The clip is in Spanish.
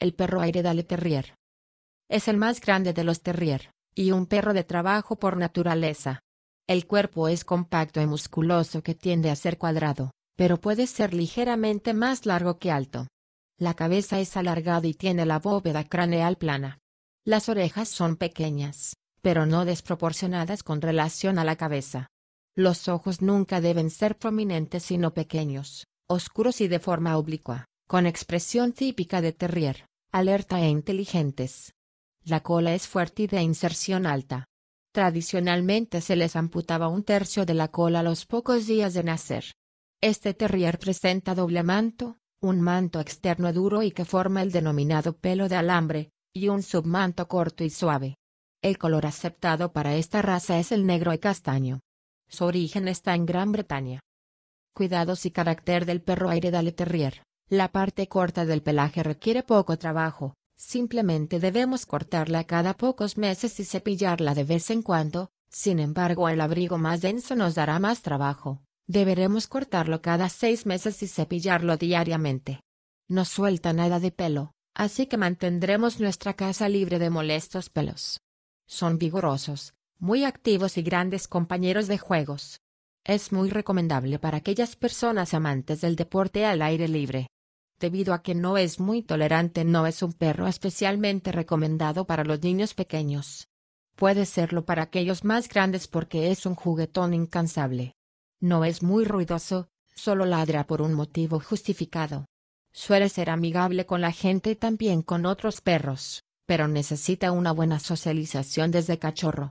el perro Airedale Terrier. Es el más grande de los Terrier, y un perro de trabajo por naturaleza. El cuerpo es compacto y musculoso que tiende a ser cuadrado, pero puede ser ligeramente más largo que alto. La cabeza es alargada y tiene la bóveda craneal plana. Las orejas son pequeñas, pero no desproporcionadas con relación a la cabeza. Los ojos nunca deben ser prominentes sino pequeños, oscuros y de forma oblicua, con expresión típica de terrier. Alerta e inteligentes. La cola es fuerte y de inserción alta. Tradicionalmente se les amputaba un tercio de la cola a los pocos días de nacer. Este terrier presenta doble manto, un manto externo duro y que forma el denominado pelo de alambre, y un submanto corto y suave. El color aceptado para esta raza es el negro y castaño. Su origen está en Gran Bretaña. Cuidados y carácter del perro Airedale Terrier. La parte corta del pelaje requiere poco trabajo, simplemente debemos cortarla cada pocos meses y cepillarla de vez en cuando, sin embargo el abrigo más denso nos dará más trabajo, deberemos cortarlo cada seis meses y cepillarlo diariamente. No suelta nada de pelo, así que mantendremos nuestra casa libre de molestos pelos. Son vigorosos, muy activos y grandes compañeros de juegos. Es muy recomendable para aquellas personas amantes del deporte al aire libre. Debido a que no es muy tolerante no es un perro especialmente recomendado para los niños pequeños. Puede serlo para aquellos más grandes porque es un juguetón incansable. No es muy ruidoso, solo ladra por un motivo justificado. Suele ser amigable con la gente y también con otros perros, pero necesita una buena socialización desde cachorro.